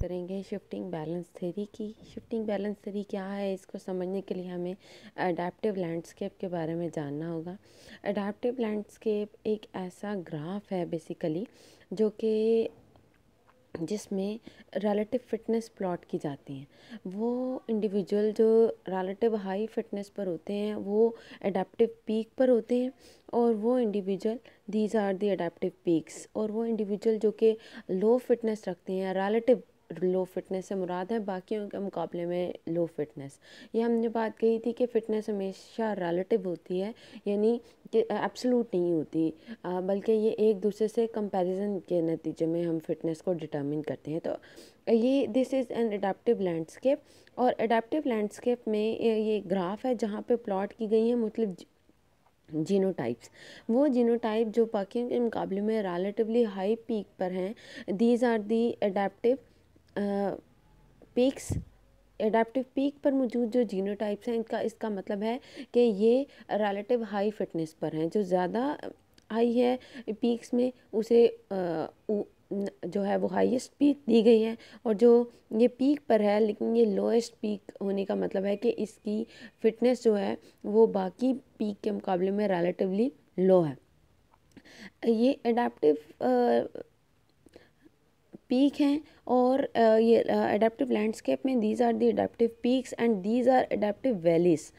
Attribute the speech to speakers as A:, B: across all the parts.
A: करेंगे shifting balance theory की shifting balance theory क्या है इसको समझने के लिए हमें अडेप्टिव लैंडस्केप के बारे में जानना होगा अडाप्टिव लैंडस्केप एक ऐसा ग्राफ है बेसिकली जो कि जिसमें रिलेटिव फिटनेस प्लॉट की जाती हैं वो इंडिविजुअल जो रिलेटिव हाई फिटनेस पर होते हैं वो अडेप्टिव पीक पर होते हैं और वो individual these are the adaptive peaks और वो इंडिविजुअल जो कि लो फिटनेस रखते हैं रिलेटिव लो फिटनेस से मुराद है बाकियों के मुकाबले में लो फिटनेस ये हमने बात कही थी कि फ़िटनेस हमेशा रिलेटिव होती है यानी कि एब्सलूट नहीं होती बल्कि ये एक दूसरे से कंपैरिजन के नतीजे में हम फिटनेस को डिटर्मिन करते हैं तो ये this is an adaptive landscape और अडेप्टिव लैंडस्केप में ये ग्राफ है जहाँ पे प्लॉट की गई है मतलब जीनोटाइप्स वो जीनोटाइप जो बाकियों के मुकाबले में रिलेटिवली हाई पीक पर हैं these are the adaptive peaks adaptive peak पर मौजूद जो जीनोटाइप्स हैं इनका इसका मतलब है कि ये रिलेटिव हाई फिटनेस पर हैं जो ज़्यादा हाई है पीक्स में उसे जो है वो हाईएस्ट पीक दी गई है और जो ये पीक पर है लेकिन ये लोएस्ट पीक होने का मतलब है कि इसकी फिटनेस जो है वो बाकी पीक के मुकाबले में रिलेटिवली लो है ये एडाप्टिव पीक हैं और ये अडेप्टिव लैंडस्केप में these are the adaptive peaks and these are adaptive valleys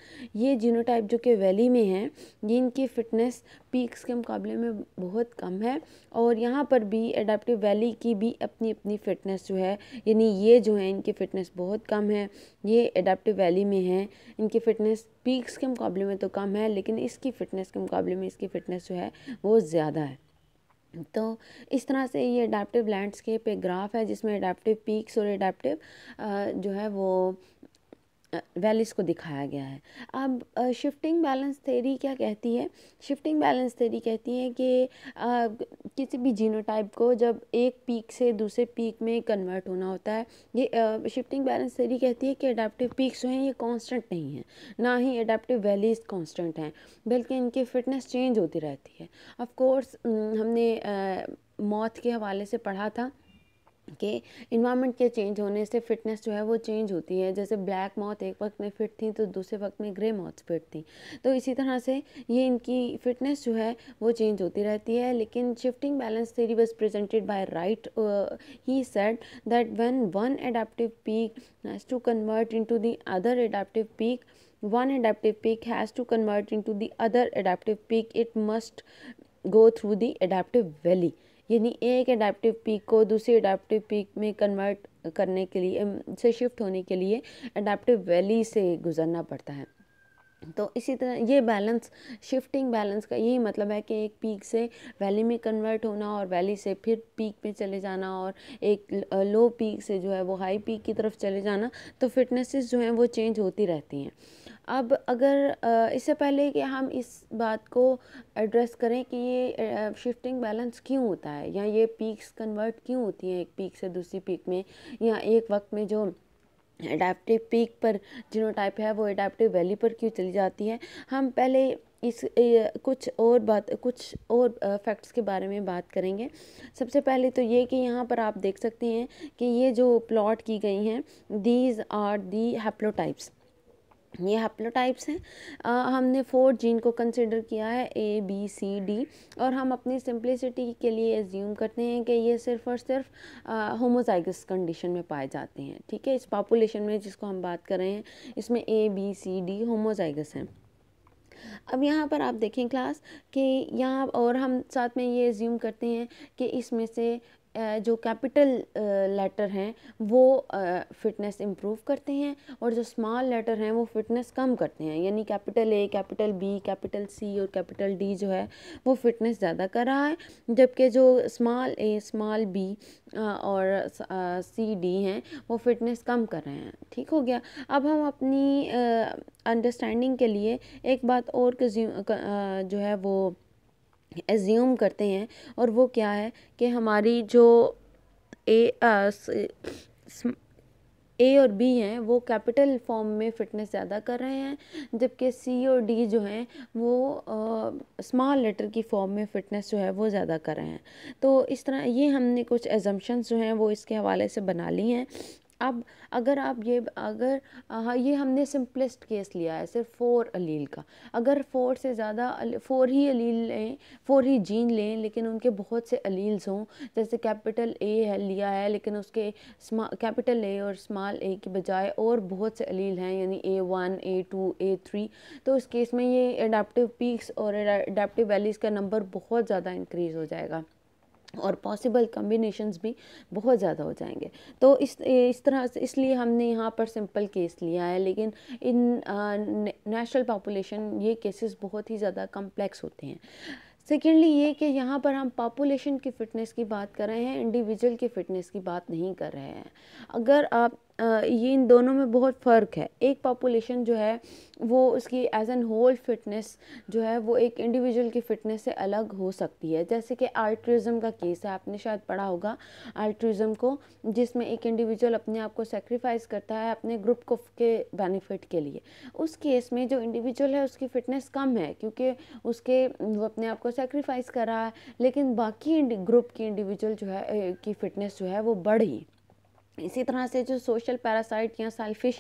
A: ये जीनोटाइप जो कि वैली में हैं ये इनकी फिटनेस पीक्स के मुकाबले में बहुत कम है और यहाँ पर भी अडेप्टिव वैली की भी अपनी अपनी फ़िटनेस जो है यानी ये जो है इनकी फ़िटनेस बहुत कम है ये अडेप्टिव वैली में हैं इनकी फ़िटनेस पीक्स के मुकाबले में तो कम है लेकिन इसकी फ़िटनेस के मुकाबले में इसकी फ़िटनेस जो है वो ज़्यादा है तो इस तरह से ये अडाप्टिव लैंडस्केप एक ग्राफ है जिसमें अडेप्टिव पीक्स और अडेप्टिव जो है वो वैलिस को दिखाया गया है अब शिफ्टिंग बैलेंस थेरी क्या कहती है शिफ्टिंग बैलेंस थेरी कहती है कि आ, किसी भी जीनोटाइप को जब एक पीक से दूसरे पीक में कन्वर्ट होना होता है ये शिफ्टिंग बैलेंस थेरी कहती है कि अडेप्टिव पीक्स जो हैं ये कांस्टेंट नहीं हैं ना ही अडेप्टिव वैलीज कांस्टेंट हैं बल्कि इनकी फिटनेस चेंज होती रहती है ऑफकोर्स हमने हमने मौत के हवाले से पढ़ा था के इन्वामेंट के चेंज होने से फिटनेस जो है वो चेंज होती है जैसे ब्लैक मॉथ एक वक्त में फिट थी तो दूसरे वक्त में ग्रे मॉथ फिट थी तो इसी तरह से ये इनकी फिटनेस जो है वो चेंज होती रहती है लेकिन shifting balance theory was presented by Wright he said that when one adaptive peak has to convert into other adaptive peak one adaptive peak has to convert into other adaptive peak it must go through the adaptive valley यानी एक adaptive peak को दूसरे adaptive peak में convert करने के लिए से shift होने के लिए अडेप्टिव वैली से गुजरना पड़ता है तो इसी तरह ये बैलेंस शिफ्टिंग बैलेंस का यही मतलब है कि एक पीक से वैली में कन्वर्ट होना और वैली से फिर पीक में चले जाना और एक लो पीक से जो है वो हाई पीक की तरफ चले जाना तो फिटनेसेस जो हैं वो चेंज होती रहती हैं अब अगर इससे पहले कि हम इस बात को एड्रेस करें कि ये शिफ्टिंग बैलेंस क्यों होता है या ये पीक्स कन्वर्ट क्यों होती हैं एक पीक से दूसरी पीक में या एक वक्त में जो एडाप्टिव पीक पर टाइप है वो एडाप्टिव वैली पर क्यों चली जाती है हम पहले इस कुछ और बात कुछ और फैक्ट्स के बारे में बात करेंगे सबसे पहले तो ये कि यहाँ पर आप देख सकते हैं कि ये जो प्लॉट की गई हैं दीज आर दी हैप्लोटाइप्स ये हैप्लोटाइप्स हैं हमने फोर जीन को कंसिडर किया है ए बी सी डी और हम अपनी सिंप्लिसिटी के लिए एज्यूम करते हैं कि ये सिर्फ और सिर्फ होमोजाइगस कंडीशन में पाए जाते हैं ठीक है इस पॉपुलेशन में जिसको हम बात कर रहे हैं इसमें A B C D homozygous हैं अब यहाँ पर आप देखें क्लास कि यहाँ और हम साथ में ये एज्यूम करते हैं कि इसमें से जो कैपिटल लेटर हैं वो फिटनेस इम्प्रूव करते हैं और जो स्मॉल लेटर हैं वो फिटनेस कम करते हैं यानी capital A capital B capital C और कैपिटल डी जो है वो फिटनेस ज़्यादा कर रहा है जबकि जो स्मॉल ए स्मॉल बी और सी डी हैं वो फिटनेस कम कर रहे हैं ठीक हो गया अब हम अपनी अंडरस्टैंडिंग के लिए एक बात और जो है वो एज़्यूम करते हैं और वो क्या है कि हमारी जो ए आ, स, स, ए और बी हैं वो कैपिटल फॉर्म में फिटनेस ज़्यादा कर रहे हैं जबकि सी और डी जो हैं वो स्मॉल लेटर की फॉर्म में फ़िटनेस जो है वो ज़्यादा कर रहे हैं तो इस तरह ये हमने कुछ एजम्पन्स जो हैं वो इसके हवाले से बना ली हैं अब अगर आप ये अगर हाँ ये हमने सिंपलेस्ट केस लिया है सिर्फ फोर अलील का अगर फोर से ज़्यादा फोर ही अलील लें फोर ही जीन लें लेकिन उनके बहुत से अलील्स हों जैसे कैपिटल ए है लिया है लेकिन उसके कैपिटल ए और स्मॉल ए के बजाय और बहुत से अलील हैं यानी A one A two A three तो उस केस में ये अडाप्टिव पीक्स और अडाप्टिव वैलीज़ का नंबर बहुत ज़्यादा इंक्रीज़ हो जाएगा और पॉसिबल कम्बिनेशंस भी बहुत ज़्यादा हो जाएंगे तो इस इस तरह से इसलिए हमने यहाँ पर सिंपल केस लिया है लेकिन इन नेशनल पॉपुलेशन ये केसेस बहुत ही ज़्यादा कम्प्लेक्स होते हैं सेकेंडली ये कि यहाँ पर हम पॉपुलेशन की फ़िटनेस की बात कर रहे हैं इंडिविजुअल की फ़िटनेस की बात नहीं कर रहे हैं अगर आप ये इन दोनों में बहुत फ़र्क है एक पॉपुलेशन जो है वो उसकी एज एन होल फिटनेस जो है वो एक इंडिविजुअल की फ़िटनेस से अलग हो सकती है जैसे कि आर्ट्रिज़म का केस है आपने शायद पढ़ा होगा आर्ट्रिज़म को जिसमें एक इंडिविजुअल अपने आप को सेक्रीफाइस करता है अपने ग्रुप को के बेनिफिट के लिए उस केस में जो इंडिविजुअल है उसकी फ़िटनेस कम है क्योंकि उसके वो अपने आप को सेक्रीफाइस कर रहा है लेकिन बाकी ग्रुप की इंडिविजुअल जो है की फ़िटनेस जो है वो बढ़ी इसी तरह से जो सोशल पैरासाइट या सेल्फिश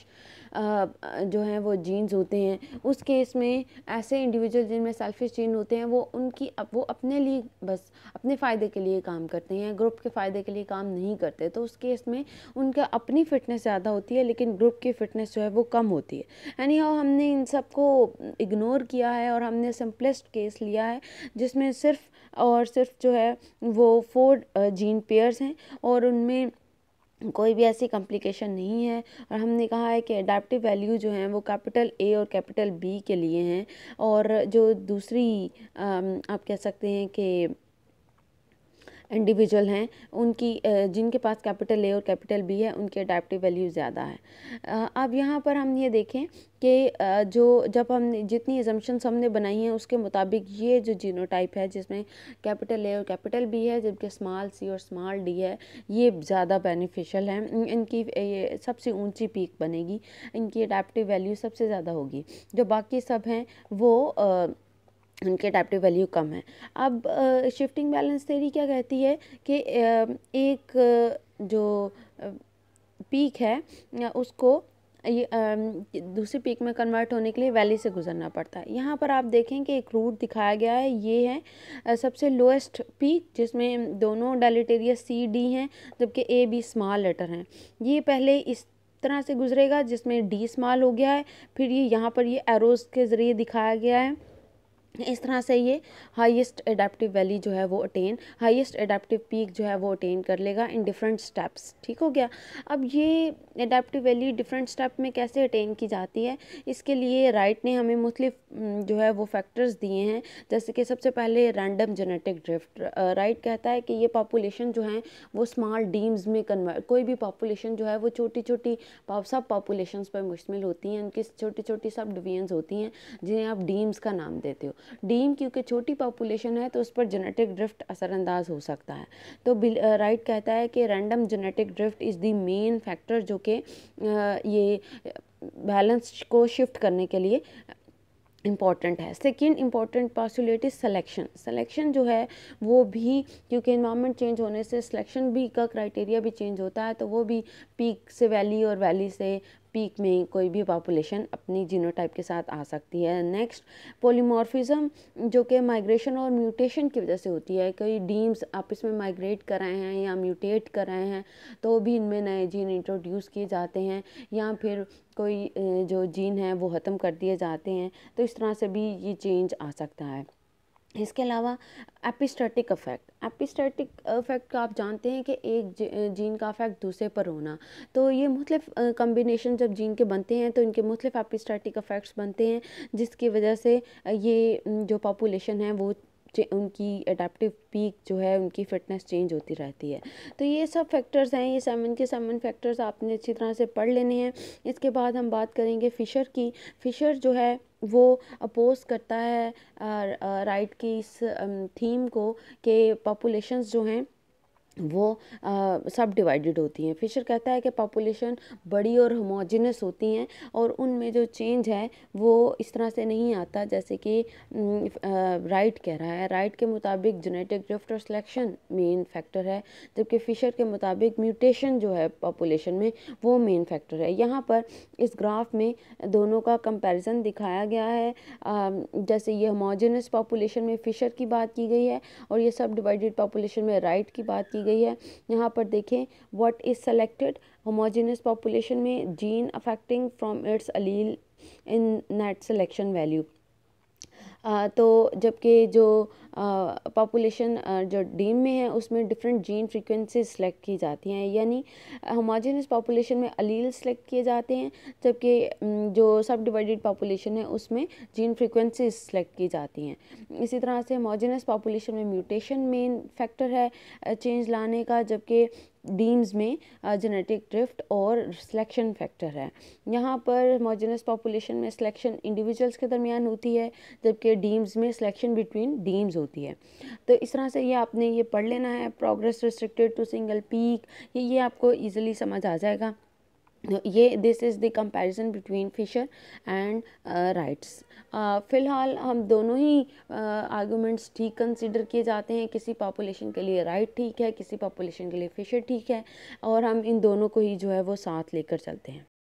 A: जो हैं वो जीन्स होते हैं उस केस में ऐसे इंडिविजुअल जिनमें सेल्फिश जीन होते हैं वो उनकी वो अपने लिए बस अपने फ़ायदे के लिए काम करते हैं ग्रुप के फ़ायदे के लिए काम नहीं करते तो उस केस में उनका अपनी फ़िटनेस ज़्यादा होती है लेकिन ग्रुप की फ़िटनेस जो है वो कम होती है यानी हाउ हमने इन सब को इग्नोर किया है और हमने सिंपलेस्ट केस लिया है जिसमें सिर्फ और सिर्फ जो है वो फोर जीन पेयर्स हैं और उनमें कोई भी ऐसी कॉम्प्लिकेशन नहीं है और हमने कहा है कि अडाप्टिव वैल्यू जो हैं वो कैपिटल ए और कैपिटल बी के लिए हैं और जो दूसरी आप कह सकते हैं कि इंडिविजुअल हैं उनकी जिनके पास कैपिटल ए और कैपिटल बी है उनकी अडेप्टिव वैल्यू ज़्यादा है अब यहाँ पर हम ये देखें कि जो जब हम जितनी एजम्पन्स हमने बनाई हैं उसके मुताबिक ये जो जीनोटाइप है जिसमें कैपिटल ए और कैपिटल बी है जबकि स्मॉल सी और स्मॉल डी है ये ज़्यादा बेनिफिशियल है इनकी ये सबसे ऊंची पीक बनेगी इनकी अडेप्टिव वैल्यू सबसे ज़्यादा होगी जो बाकी सब हैं वो आ, उनके अडेप्टिव वैल्यू कम है अब शिफ्टिंग बैलेंस थेरी क्या कहती है कि एक जो पीक है उसको ये दूसरी पीक में कन्वर्ट होने के लिए वैली से गुजरना पड़ता है यहाँ पर आप देखें कि एक रूट दिखाया गया है ये है सबसे लोएस्ट पीक जिसमें दोनों डेलीटेरियस सी डी हैं जबकि ए बी स्मॉल लेटर हैं ये पहले इस तरह से गुजरेगा जिसमें डी स्मॉल हो गया है फिर ये यहाँ पर ये एरोज़ के ज़रिए दिखाया गया है इस तरह से ये हाईएस्ट एडाप्टिव वैली जो है वो अटेन हाईएस्ट एडाप्टिव पीक जो है वो अटेन कर लेगा इन डिफरेंट स्टेप्स ठीक हो गया अब ये एडाप्टिव वैली डिफरेंट स्टेप में कैसे अटेन की जाती है इसके लिए राइट ने हमें मुख्तलिफ जो है वो फैक्टर्स दिए हैं जैसे कि सबसे पहले रैंडम जेनेटिक ड्रिफ्ट राइट कहता है कि ये पॉपुलेशन जो है वो स्मॉल डीम्स में कन्वर्ट कोई भी पॉपुलेशन जो है वो छोटी छोटी सब पॉपुलेशन पर मुश्तमिल होती हैं उनकी छोटी छोटी सब डिवीजन होती हैं जिन्हें आप डीम्स का नाम देते हो डीम क्योंकि छोटी पॉपुलेशन है तो उस पर जेनेटिक ड्रिफ्ट असरअंदाज हो सकता है तो राइट कहता है कि random genetic drift is the main factor जो कि ये बैलेंस को शिफ्ट करने के लिए इम्पॉर्टेंट है second important possibility is selection selection जो है वो भी क्योंकि इन्वामेंट चेंज होने से सलेक्शन भी का क्राइटेरिया भी चेंज होता है तो वो भी पीक से वैली और वैली से पीक में कोई भी पॉपुलेशन अपनी जीनोटाइप के साथ आ सकती है नेक्स्ट पोलीमॉर्फिज़म जो कि माइग्रेशन और म्यूटेशन की वजह से होती है कई डीम्स आपस में माइग्रेट कर रहे हैं या म्यूटेट कर रहे हैं तो भी इनमें नए जीन इंट्रोड्यूस किए जाते हैं या फिर कोई जो जीन है वो ख़त्म कर दिए जाते हैं तो इस तरह से भी ये चेंज आ सकता है इसके अलावा एपिस्टेटिक अफेक्ट एपिस्टेटिक अफेक्ट का आप जानते हैं कि एक जीन का अफेक्ट दूसरे पर होना तो ये मुख्तफ कम्बिनेशन जब जीन के बनते हैं तो इनके मुख्तफ एपिस्टेटिक अफेक्ट्स बनते हैं जिसकी वजह से ये जो पॉपुलेशन है वो उनकी अडेप्टिव पीक जो है उनकी फिटनेस चेंज होती रहती है तो ये सब फैक्टर्स हैं ये सेवन के सेवन फैक्टर्स आपने अच्छी तरह से पढ़ लेने हैं इसके बाद हम बात करेंगे फ़िशर की फ़िशर जो है वो अपोज़ करता है राइट की इस थीम को कि पॉपुलेशंस जो हैं वो सब डिवाइडेड होती हैं फिशर कहता है कि पॉपुलेशन बड़ी और होमोजिनस होती हैं और उनमें जो चेंज है वो इस तरह से नहीं आता जैसे कि राइट कह रहा है राइट के मुताबिक जेनेटिक ड्रिफ्ट और सिलेक्शन मेन फैक्टर है जबकि फिशर के मुताबिक म्यूटेशन जो है पॉपुलेशन में वो मेन फैक्टर है यहाँ पर इस ग्राफ में दोनों का कंपेरिज़न दिखाया गया है जैसे ये होमोजिनस पॉपुलेशन में फिशर की बात की गई है और ये सब डिवाइडेड पॉपुलेशन में राइट की बात की गई है यहाँ पर देखें what is selected homogeneous population में gene affecting from its allele in net selection value तो जबकि जो पॉपुलेशन जो डीम में है उसमें डिफरेंट जीन फ्रीक्वेंसी सेलेक्ट की जाती हैं यानी होमोजेनस पॉपुलेशन में अलील सेलेक्ट किए जाते हैं जबकि जो सब डिवाइडेड पॉपुलेशन है उसमें जीन फ्रीक्वेंसी सेलेक्ट की जाती हैं इसी तरह से होमोजेनस पॉपुलेशन में म्यूटेशन मेन फैक्टर है चेंज लाने का जबकि डीम्स में जेनेटिक uh, ड्रिफ्ट और सिलेक्शन फैक्टर है यहाँ पर मोजनस पॉपुलेशन में सिलेक्शन इंडिविजुअल्स के दरमियान होती है जबकि डीम्स में सिलेक्शन बिटवीन डीम्स होती है तो इस तरह से ये आपने ये पढ़ लेना है progress restricted to single peak ये ये आपको ईजिली समझ आ जाएगा ये this is the comparison between Fisher and Wright's फ़िलहाल हम दोनों ही आर्गूमेंट्स uh, ठीक कंसिडर किए जाते हैं किसी पॉपुलेशन के लिए राइट ठीक है किसी पॉपुलेशन के लिए फिशर ठीक है और हम इन दोनों को ही जो है वो साथ लेकर चलते हैं